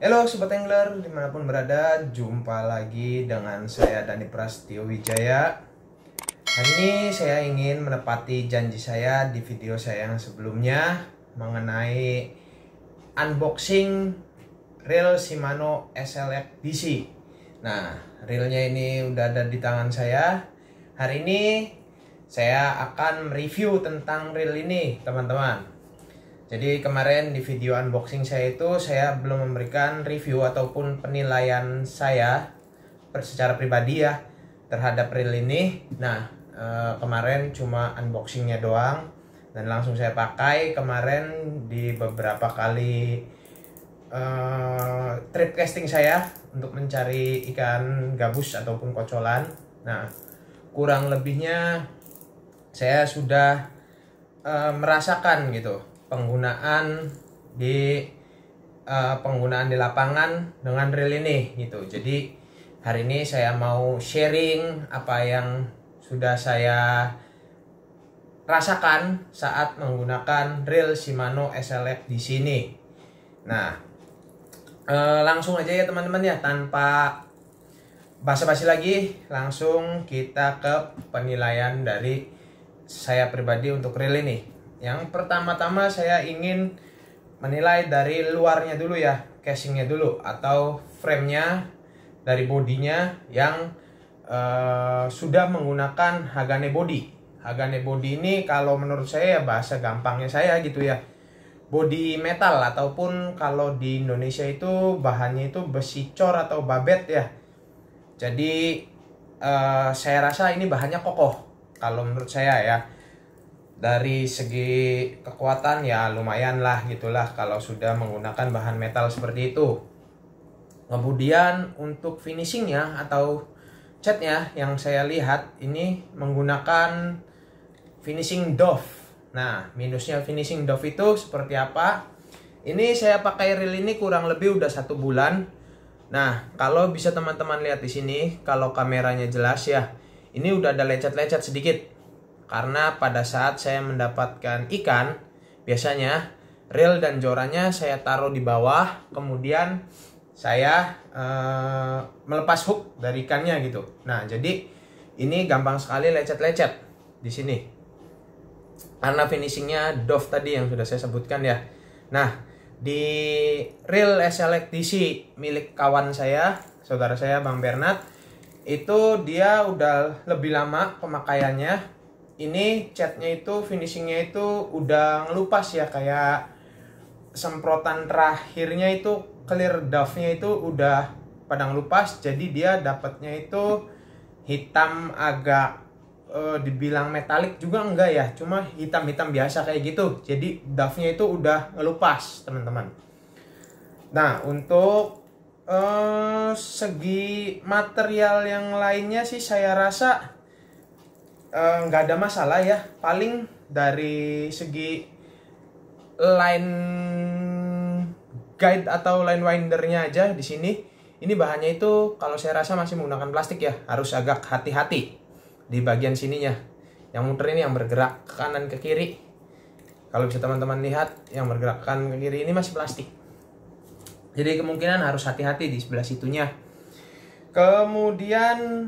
Halo Sobat Angler, dimanapun berada, jumpa lagi dengan saya Dani Prastio Wijaya Hari ini saya ingin menepati janji saya di video saya yang sebelumnya Mengenai unboxing reel Shimano SLX DC Nah, reelnya ini udah ada di tangan saya Hari ini saya akan review tentang reel ini, teman-teman jadi kemarin di video unboxing saya itu saya belum memberikan review ataupun penilaian saya secara pribadi ya terhadap reel ini. Nah eh, kemarin cuma unboxingnya doang dan langsung saya pakai kemarin di beberapa kali uh, trip casting saya untuk mencari ikan gabus ataupun kocolan. Nah kurang lebihnya saya sudah uh, merasakan gitu penggunaan di uh, penggunaan di lapangan dengan reel ini gitu. Jadi hari ini saya mau sharing apa yang sudah saya rasakan saat menggunakan reel Shimano SLX di sini. Nah, uh, langsung aja ya teman-teman ya tanpa basa-basi lagi, langsung kita ke penilaian dari saya pribadi untuk reel ini. Yang pertama-tama saya ingin menilai dari luarnya dulu ya, casingnya dulu atau framenya dari bodinya yang uh, sudah menggunakan Hagane body. Hagane body ini kalau menurut saya ya bahasa gampangnya saya gitu ya. Body metal ataupun kalau di Indonesia itu bahannya itu besi cor atau babet ya. Jadi uh, saya rasa ini bahannya kokoh kalau menurut saya ya dari segi kekuatan ya lumayan lah gitulah kalau sudah menggunakan bahan metal seperti itu. Kemudian untuk finishingnya atau catnya yang saya lihat ini menggunakan finishing Dove. Nah minusnya finishing Dove itu seperti apa? Ini saya pakai reel ini kurang lebih udah satu bulan. Nah kalau bisa teman-teman lihat di sini kalau kameranya jelas ya ini udah ada lecet-lecet sedikit karena pada saat saya mendapatkan ikan, biasanya reel dan jorannya saya taruh di bawah, kemudian saya uh, melepas hook dari ikannya gitu. Nah, jadi ini gampang sekali lecet-lecet di sini. Karena finishingnya doff tadi yang sudah saya sebutkan ya. Nah, di reel SLX DC milik kawan saya, saudara saya Bang Bernard, itu dia udah lebih lama pemakaiannya ini catnya itu finishingnya itu udah ngelupas ya kayak semprotan terakhirnya itu clear dove-nya itu udah padang lupas jadi dia dapatnya itu hitam agak e, dibilang metalik juga enggak ya cuma hitam-hitam biasa kayak gitu jadi dove-nya itu udah ngelupas teman-teman nah untuk e, segi material yang lainnya sih saya rasa Eh, nggak uh, ada masalah ya paling dari segi line guide atau line windernya aja di sini ini bahannya itu kalau saya rasa masih menggunakan plastik ya harus agak hati-hati di bagian sininya yang muter ini yang bergerak ke kanan ke kiri kalau bisa teman-teman lihat yang bergerak ke kanan ke kiri ini masih plastik jadi kemungkinan harus hati-hati di sebelah situnya kemudian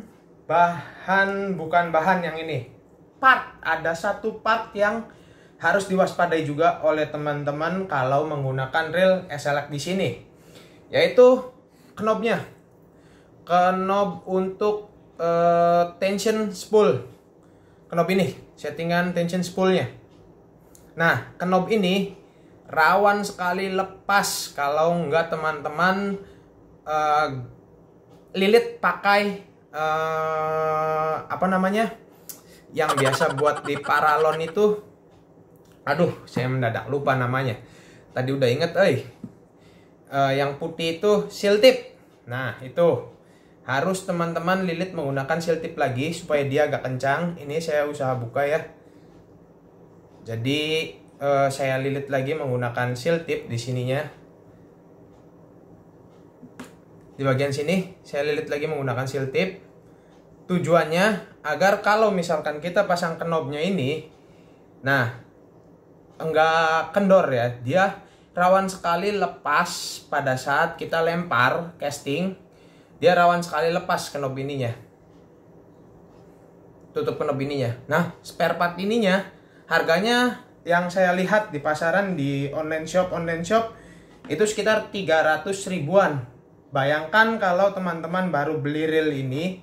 bahan bukan bahan yang ini part ada satu part yang harus diwaspadai juga oleh teman-teman kalau menggunakan reel SLX di sini yaitu knobnya knob untuk uh, tension spool knob ini settingan tension spoolnya nah knob ini rawan sekali lepas kalau nggak teman-teman uh, lilit pakai uh, apa namanya yang biasa buat di paralon itu aduh saya mendadak lupa namanya tadi udah inget eh uh, yang putih itu seal tip nah itu harus teman-teman lilit menggunakan seal tip lagi supaya dia agak kencang ini saya usaha buka ya jadi uh, saya lilit lagi menggunakan seal tip di sininya di bagian sini saya lilit lagi menggunakan seal tip. Tujuannya agar kalau misalkan kita pasang knobnya ini, nah enggak kendor ya, dia rawan sekali lepas pada saat kita lempar casting. Dia rawan sekali lepas knob ininya. Tutup knob ininya. Nah, spare part ininya harganya yang saya lihat di pasaran di online shop online shop itu sekitar 300 ribuan Bayangkan kalau teman-teman baru beli reel ini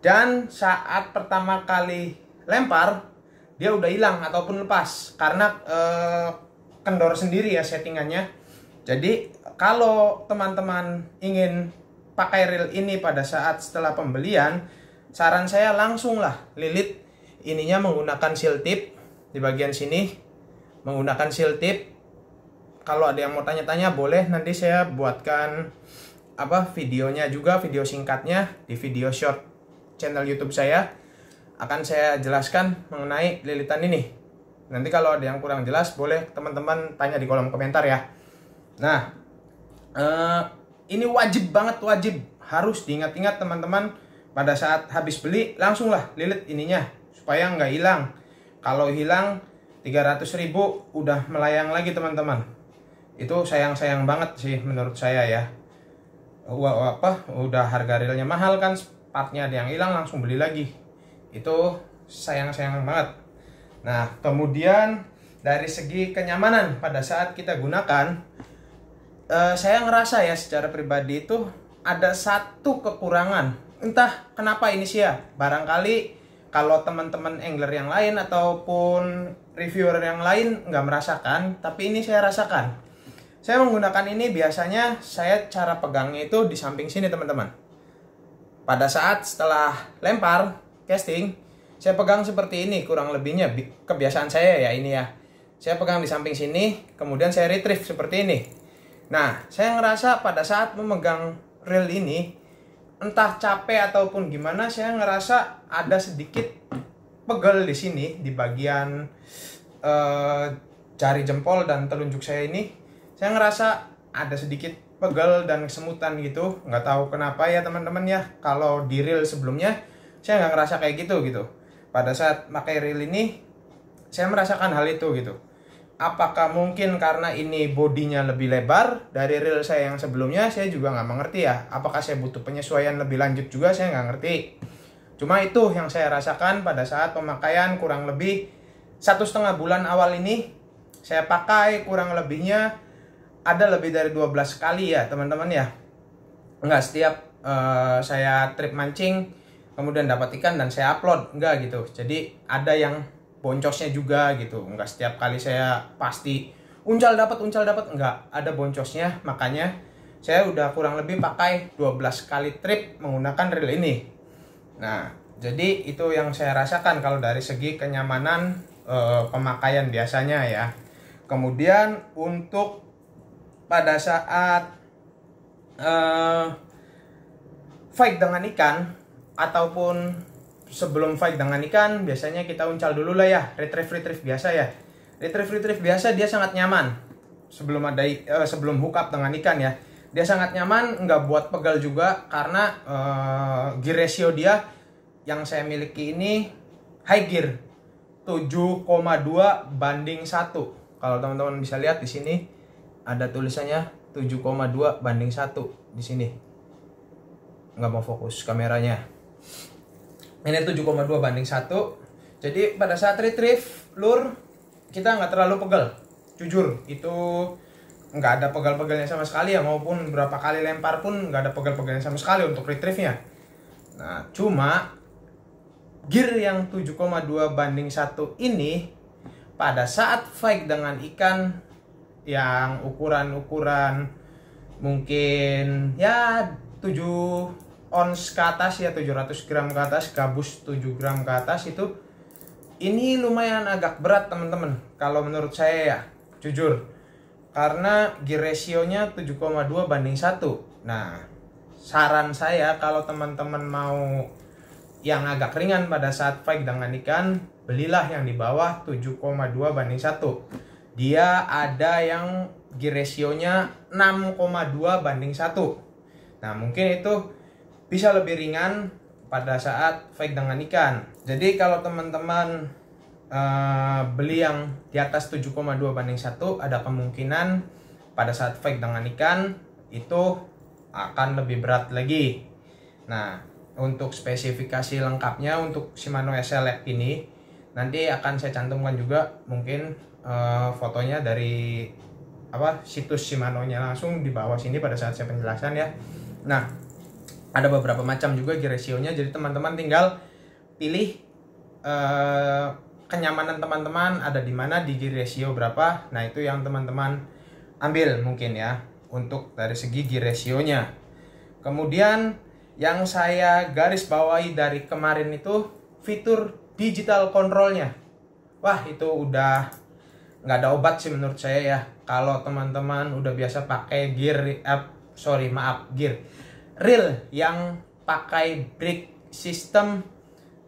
dan saat pertama kali lempar dia udah hilang ataupun lepas karena eh, kendor sendiri ya settingannya. Jadi kalau teman-teman ingin pakai reel ini pada saat setelah pembelian, saran saya langsunglah lilit ininya menggunakan seal tip di bagian sini menggunakan seal tip. Kalau ada yang mau tanya-tanya boleh nanti saya buatkan apa videonya juga video singkatnya di video short channel YouTube saya akan saya jelaskan mengenai lilitan ini. Nanti kalau ada yang kurang jelas boleh teman-teman tanya di kolom komentar ya. Nah, eh, ini wajib banget wajib harus diingat-ingat teman-teman pada saat habis beli langsunglah lilit ininya supaya nggak hilang. Kalau hilang 300.000 udah melayang lagi teman-teman. Itu sayang-sayang banget sih menurut saya ya wah, apa udah harga realnya mahal kan partnya ada yang hilang langsung beli lagi itu sayang-sayang banget nah kemudian dari segi kenyamanan pada saat kita gunakan uh, saya ngerasa ya secara pribadi itu ada satu kekurangan entah kenapa ini sih ya barangkali kalau teman-teman angler yang lain ataupun reviewer yang lain nggak merasakan tapi ini saya rasakan saya menggunakan ini biasanya saya cara pegangnya itu di samping sini teman-teman. Pada saat setelah lempar casting, saya pegang seperti ini kurang lebihnya kebiasaan saya ya ini ya. Saya pegang di samping sini, kemudian saya retrieve seperti ini. Nah, saya ngerasa pada saat memegang reel ini, entah capek ataupun gimana, saya ngerasa ada sedikit pegel di sini di bagian uh, jari jempol dan telunjuk saya ini saya ngerasa ada sedikit pegel dan kesemutan gitu nggak tahu kenapa ya teman-teman ya kalau di reel sebelumnya saya nggak ngerasa kayak gitu gitu pada saat pakai reel ini saya merasakan hal itu gitu apakah mungkin karena ini bodinya lebih lebar dari reel saya yang sebelumnya saya juga nggak mengerti ya apakah saya butuh penyesuaian lebih lanjut juga saya nggak ngerti cuma itu yang saya rasakan pada saat pemakaian kurang lebih satu setengah bulan awal ini saya pakai kurang lebihnya ada lebih dari 12 kali ya teman-teman ya Enggak setiap uh, saya trip mancing kemudian dapat ikan dan saya upload Enggak gitu jadi ada yang boncosnya juga gitu Enggak setiap kali saya pasti uncal dapat uncal dapat Enggak ada boncosnya makanya saya udah kurang lebih pakai 12 kali trip menggunakan reel ini nah jadi itu yang saya rasakan kalau dari segi kenyamanan e, pemakaian biasanya ya kemudian untuk pada saat uh, fight dengan ikan ataupun sebelum fight dengan ikan biasanya kita uncal dulu lah ya retrieve retrieve biasa ya retrieve retrieve biasa dia sangat nyaman sebelum ada uh, sebelum hook dengan ikan ya dia sangat nyaman nggak buat pegal juga karena uh, gear ratio dia yang saya miliki ini high gear 7,2 banding 1 kalau teman-teman bisa lihat di sini ada tulisannya 7,2 banding 1 di sini nggak mau fokus kameranya ini 7,2 banding 1 jadi pada saat retrieve lur kita nggak terlalu pegel jujur itu nggak ada pegal-pegalnya sama sekali ya maupun berapa kali lempar pun nggak ada pegal-pegalnya sama sekali untuk retrieve-nya nah cuma gear yang 7,2 banding 1 ini pada saat fight dengan ikan yang ukuran-ukuran mungkin ya 7 ons ke atas ya 700 gram ke atas gabus 7 gram ke atas itu ini lumayan agak berat teman-teman kalau menurut saya ya jujur karena gear ratio-nya 7,2 banding 1 nah saran saya kalau teman-teman mau yang agak ringan pada saat fight dengan ikan belilah yang di bawah 7,2 banding 1 dia ada yang gear ratio 6,2 banding 1. Nah, mungkin itu bisa lebih ringan pada saat fake dengan ikan. Jadi kalau teman-teman uh, beli yang di atas 7,2 banding 1 ada kemungkinan pada saat fake dengan ikan itu akan lebih berat lagi. Nah, untuk spesifikasi lengkapnya untuk Shimano SLX ini nanti akan saya cantumkan juga mungkin uh, fotonya dari apa situs Shimano-nya langsung di bawah sini pada saat saya penjelasan ya. Nah, ada beberapa macam juga gear ratio-nya jadi teman-teman tinggal pilih uh, kenyamanan teman-teman ada di mana di gear ratio berapa. Nah, itu yang teman-teman ambil mungkin ya untuk dari segi gear ratio-nya. Kemudian yang saya garis bawahi dari kemarin itu fitur digital control-nya. Wah, itu udah nggak ada obat sih menurut saya ya kalau teman-teman udah biasa pakai gear eh, sorry maaf gear reel yang pakai brake system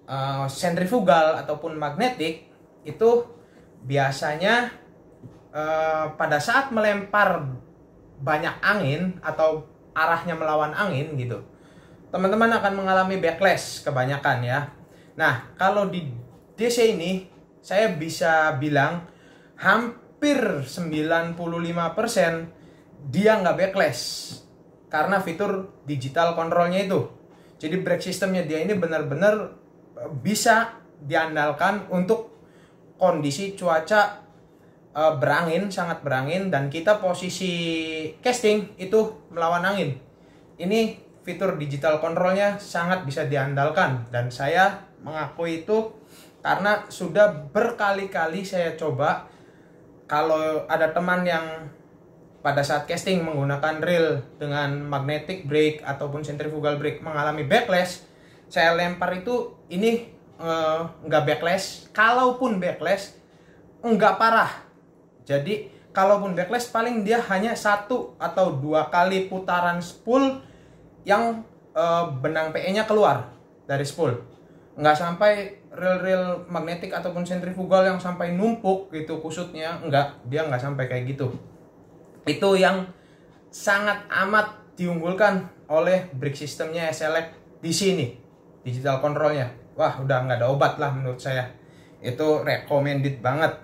uh, sentrifugal ataupun magnetik itu biasanya uh, pada saat melempar banyak angin atau arahnya melawan angin gitu teman-teman akan mengalami backlash kebanyakan ya nah kalau di DC ini saya bisa bilang hampir 95% dia nggak backless karena fitur digital kontrolnya itu. Jadi brake sistemnya dia ini benar-benar eh, bisa diandalkan untuk kondisi cuaca eh, berangin, sangat berangin dan kita posisi casting itu melawan angin. Ini fitur digital kontrolnya sangat bisa diandalkan dan saya mengakui itu karena sudah berkali-kali saya coba kalau ada teman yang pada saat casting menggunakan reel dengan magnetic brake ataupun centrifugal brake mengalami backlash, saya lempar itu ini uh, nggak backlash, kalaupun backlash nggak parah. Jadi kalaupun backlash paling dia hanya satu atau dua kali putaran spool yang uh, benang PE-nya keluar dari spool nggak sampai reel reel magnetik ataupun sentrifugal yang sampai numpuk gitu kusutnya nggak dia nggak sampai kayak gitu itu yang sangat amat diunggulkan oleh brake sistemnya SLX e di sini digital controlnya wah udah nggak ada obat lah menurut saya itu recommended banget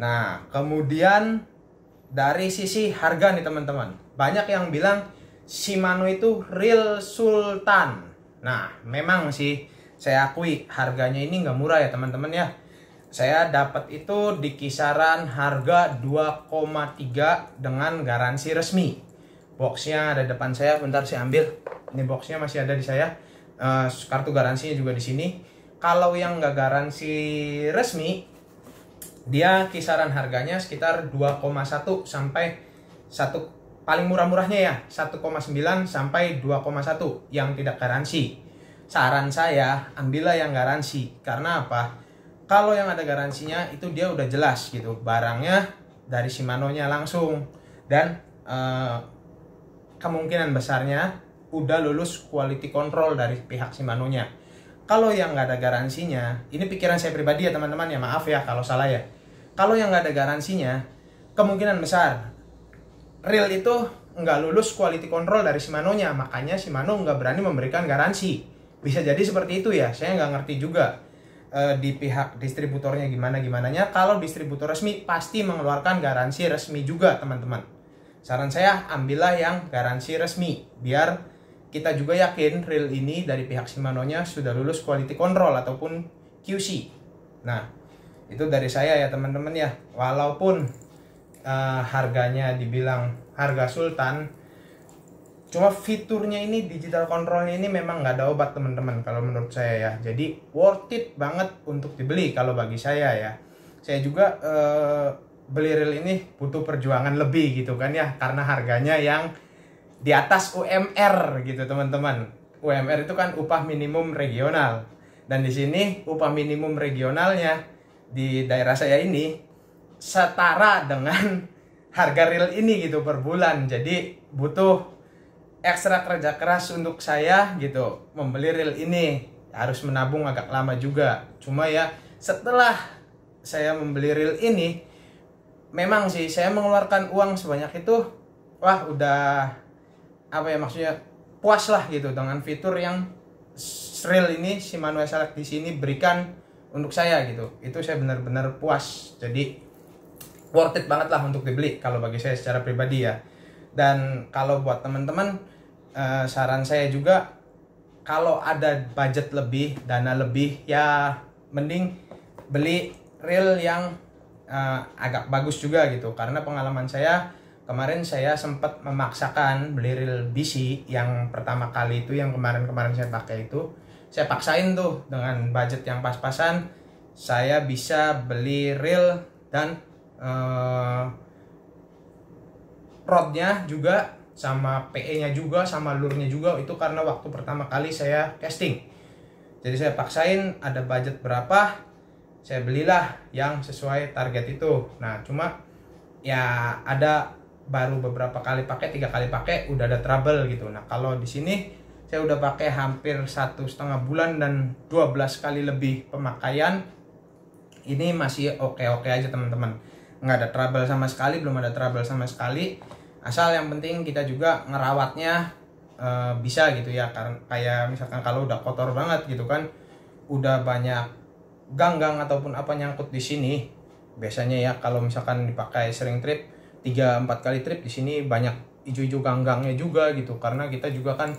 nah kemudian dari sisi harga nih teman-teman banyak yang bilang Shimano itu real sultan nah memang sih saya akui harganya ini nggak murah ya teman-teman ya saya dapat itu di kisaran harga 2,3 dengan garansi resmi. Boxnya ada depan saya, bentar saya ambil. Ini boxnya masih ada di saya. Uh, kartu garansinya juga di sini. Kalau yang nggak garansi resmi, dia kisaran harganya sekitar 2,1 sampai 1 paling murah-murahnya ya 1,9 sampai 2,1 yang tidak garansi saran saya ambillah yang garansi karena apa kalau yang ada garansinya itu dia udah jelas gitu barangnya dari Shimano-nya langsung dan eh, kemungkinan besarnya udah lulus quality control dari pihak Shimano-nya kalau yang nggak ada garansinya ini pikiran saya pribadi ya teman-teman ya maaf ya kalau salah ya kalau yang nggak ada garansinya kemungkinan besar real itu nggak lulus quality control dari Shimano-nya makanya Shimano nggak berani memberikan garansi bisa jadi seperti itu ya saya nggak ngerti juga uh, di pihak distributornya gimana gimananya kalau distributor resmi pasti mengeluarkan garansi resmi juga teman-teman saran saya ambillah yang garansi resmi biar kita juga yakin reel ini dari pihak Shimano-nya sudah lulus quality control ataupun QC. Nah, itu dari saya ya teman-teman ya. Walaupun uh, harganya dibilang harga sultan, cuma fiturnya ini digital controlnya ini memang nggak ada obat teman-teman kalau menurut saya ya jadi worth it banget untuk dibeli kalau bagi saya ya saya juga eh, beli reel ini butuh perjuangan lebih gitu kan ya karena harganya yang di atas UMR gitu teman-teman UMR itu kan upah minimum regional dan di sini upah minimum regionalnya di daerah saya ini setara dengan harga reel ini gitu per bulan jadi butuh ekstra kerja keras untuk saya gitu membeli reel ini harus menabung agak lama juga cuma ya setelah saya membeli reel ini memang sih saya mengeluarkan uang sebanyak itu wah udah apa ya maksudnya puas lah gitu dengan fitur yang reel ini si Manuel Select di sini berikan untuk saya gitu itu saya benar-benar puas jadi worth it banget lah untuk dibeli kalau bagi saya secara pribadi ya dan kalau buat teman-teman Eh, saran saya juga kalau ada budget lebih dana lebih ya mending beli reel yang uh, agak bagus juga gitu karena pengalaman saya kemarin saya sempat memaksakan beli reel BC yang pertama kali itu yang kemarin-kemarin saya pakai itu saya paksain tuh dengan budget yang pas-pasan saya bisa beli reel dan uh, eh, rodnya juga sama PE-nya juga sama lurnya juga itu karena waktu pertama kali saya casting jadi saya paksain ada budget berapa saya belilah yang sesuai target itu nah cuma ya ada baru beberapa kali pakai tiga kali pakai udah ada trouble gitu nah kalau di sini saya udah pakai hampir satu setengah bulan dan 12 kali lebih pemakaian ini masih oke oke aja teman-teman nggak ada trouble sama sekali belum ada trouble sama sekali asal yang penting kita juga ngerawatnya uh, bisa gitu ya karena kayak misalkan kalau udah kotor banget gitu kan udah banyak ganggang ataupun apa nyangkut di sini biasanya ya kalau misalkan dipakai sering trip 3 4 kali trip di sini banyak ijo-ijo ganggangnya juga gitu karena kita juga kan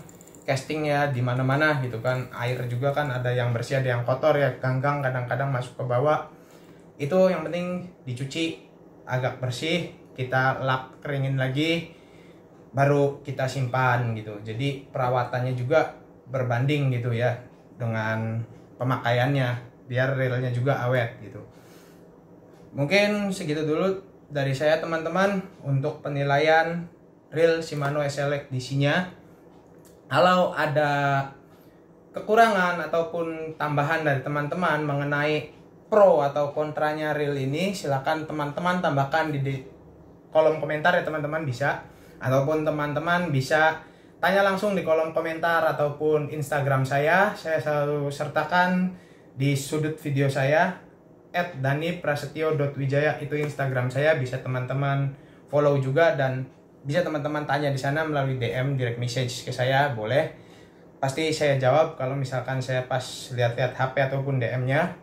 casting ya di mana-mana gitu kan air juga kan ada yang bersih ada yang kotor ya ganggang kadang-kadang masuk ke bawah itu yang penting dicuci agak bersih kita lap keringin lagi baru kita simpan gitu jadi perawatannya juga berbanding gitu ya dengan pemakaiannya biar relnya juga awet gitu mungkin segitu dulu dari saya teman-teman untuk penilaian reel Shimano SLX DC-nya kalau ada kekurangan ataupun tambahan dari teman-teman mengenai pro atau kontranya reel ini silahkan teman-teman tambahkan di kolom komentar ya teman-teman bisa ataupun teman-teman bisa tanya langsung di kolom komentar ataupun Instagram saya. Saya selalu sertakan di sudut video saya at daniprasetyo.wijaya itu Instagram saya bisa teman-teman follow juga dan bisa teman-teman tanya di sana melalui DM direct message ke saya boleh pasti saya jawab kalau misalkan saya pas lihat-lihat HP ataupun DM-nya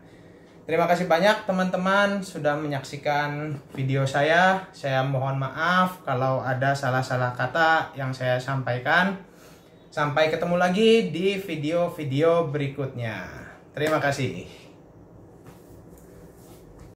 Terima kasih banyak teman-teman sudah menyaksikan video saya. Saya mohon maaf kalau ada salah-salah kata yang saya sampaikan. Sampai ketemu lagi di video-video berikutnya. Terima kasih.